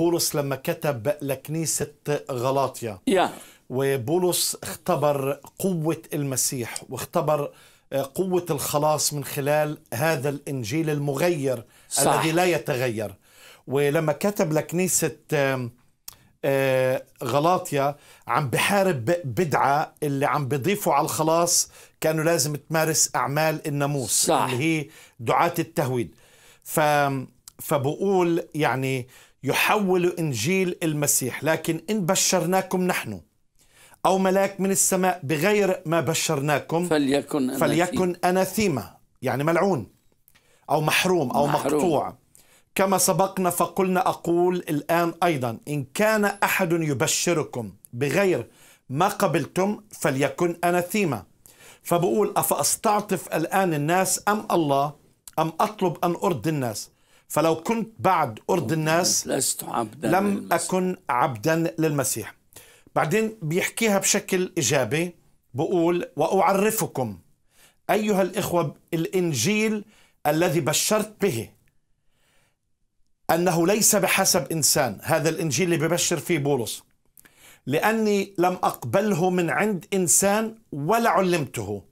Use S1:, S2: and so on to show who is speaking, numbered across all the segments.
S1: بولس لما كتب لكنيسة غلاطيا yeah. وبولس اختبر قوة المسيح واختبر آه، قوة الخلاص من خلال هذا الإنجيل المغير صح. الذي لا يتغير ولما كتب لكنيسة آه، غلاطيا عم بحارب بدعة اللي عم بيضيفوا على الخلاص كانوا لازم تمارس أعمال الناموس صح. اللي هي دعاة التهويد ف... فبقول يعني يحول انجيل المسيح لكن ان بشرناكم نحن او ملاك من السماء بغير ما بشرناكم فليكن فليكن اناثيمه يعني ملعون او محروم او محروم. مقطوع كما سبقنا فقلنا اقول الان ايضا ان كان احد يبشركم بغير ما قبلتم فليكن اناثيما فبقول افاستعطف الان الناس ام الله ام اطلب ان ارضي الناس فلو كنت بعد أرض الناس لست عبدا لم للمسيح. أكن عبدا للمسيح بعدين بيحكيها بشكل إيجابي بقول وأعرفكم أيها الإخوة الإنجيل الذي بشرت به أنه ليس بحسب إنسان هذا الإنجيل اللي ببشر فيه بولس لأني لم أقبله من عند إنسان ولا علمته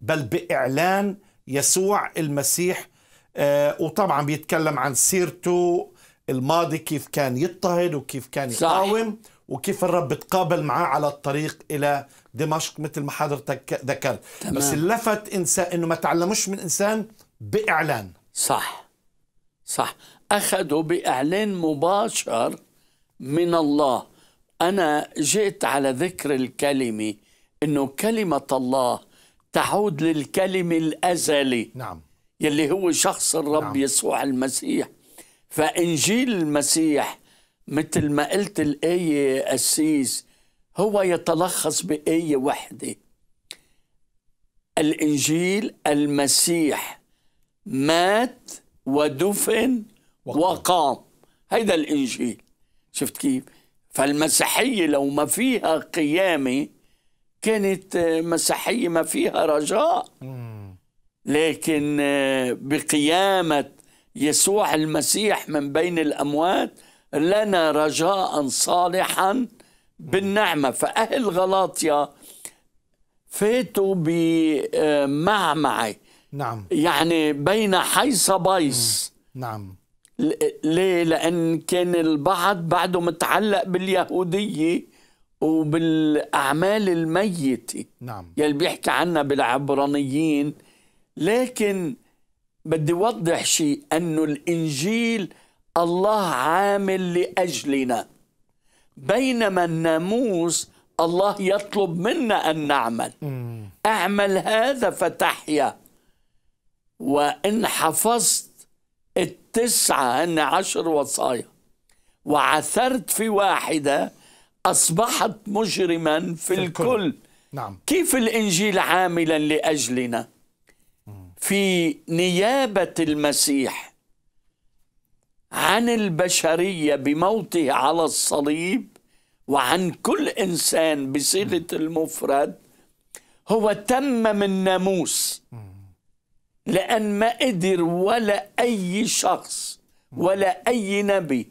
S1: بل بإعلان يسوع المسيح آه، وطبعا بيتكلم عن سيرته الماضي كيف كان يضطهد وكيف كان يقاوم وكيف الرب تقابل معاه على الطريق الى دمشق مثل ما حضرتك ذكرت تمام. بس اللفت انسان انه ما تعلموش من انسان باعلان
S2: صح صح اخذوا باعلان مباشر من الله انا جئت على ذكر الكلمه انه كلمه الله تعود للكلمه الازلي نعم يلي هو شخص الرب نعم. يسوع المسيح فإنجيل المسيح مثل ما قلت الآية أسيس هو يتلخص بآية وحده الإنجيل المسيح مات ودفن وقام, وقام. هيدا الإنجيل شفت كيف فالمسيحية لو ما فيها قيامة كانت مسيحية ما فيها رجاء مم. لكن آه، بقيامة يسوع المسيح من بين الأموات لنا رجاء صالحا بالنعمة فأهل غلاطيا فاتوا بمعمعة نعم يعني بين حيص بيص نعم ليه لأن كان البعض بعده متعلق باليهودية وبالأعمال الميتة نعم يلي بيحكي عنها بالعبرانيين لكن بدي اوضح شيء انه الانجيل الله عامل لاجلنا بينما الناموس الله يطلب منا ان نعمل اعمل هذا فتحيا وان حفظت التسعه هن عشر وصايا وعثرت في واحده اصبحت مجرما في, في الكل. الكل نعم كيف الانجيل عاملا لاجلنا في نيابه المسيح عن البشريه بموته على الصليب وعن كل انسان بصيغه المفرد هو تمم الناموس لان ما قدر ولا اي شخص ولا اي نبي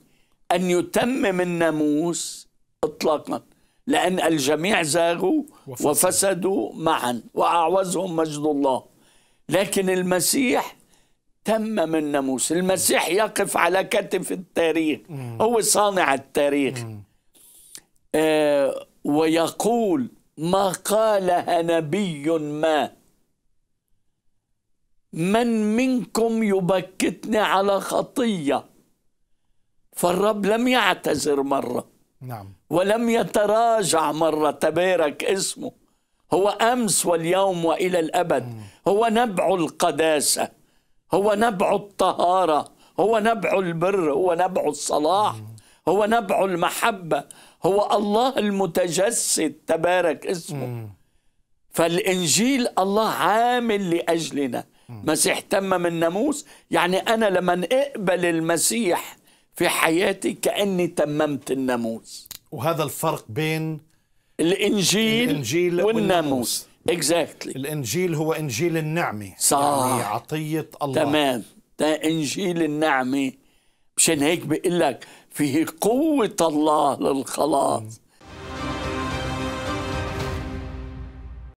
S2: ان يتمم الناموس اطلاقا لان الجميع زاغوا وفسدوا معا واعوزهم مجد الله لكن المسيح تم من ناموس المسيح يقف على كتف التاريخ هو صانع التاريخ آه ويقول ما قالها نبي ما من منكم يبكتني على خطية فالرب لم يعتذر مرة نعم ولم يتراجع مرة تبارك اسمه هو امس واليوم والى الابد هو نبع القداسه هو نبع الطهاره هو نبع البر هو نبع الصلاح هو نبع المحبه هو الله المتجسد تبارك
S1: اسمه
S2: فالانجيل الله عامل لاجلنا مسيح تم من ناموس يعني انا لما اقبل المسيح في حياتي كاني تممت الناموس
S1: وهذا الفرق بين الانجيل, الإنجيل والناموس اكزاكتلي exactly. الانجيل هو انجيل النعمه يعني صح يعني عطيه الله تمام ده انجيل
S2: النعمه مشان هيك بقول لك فيه قوه الله للخلاص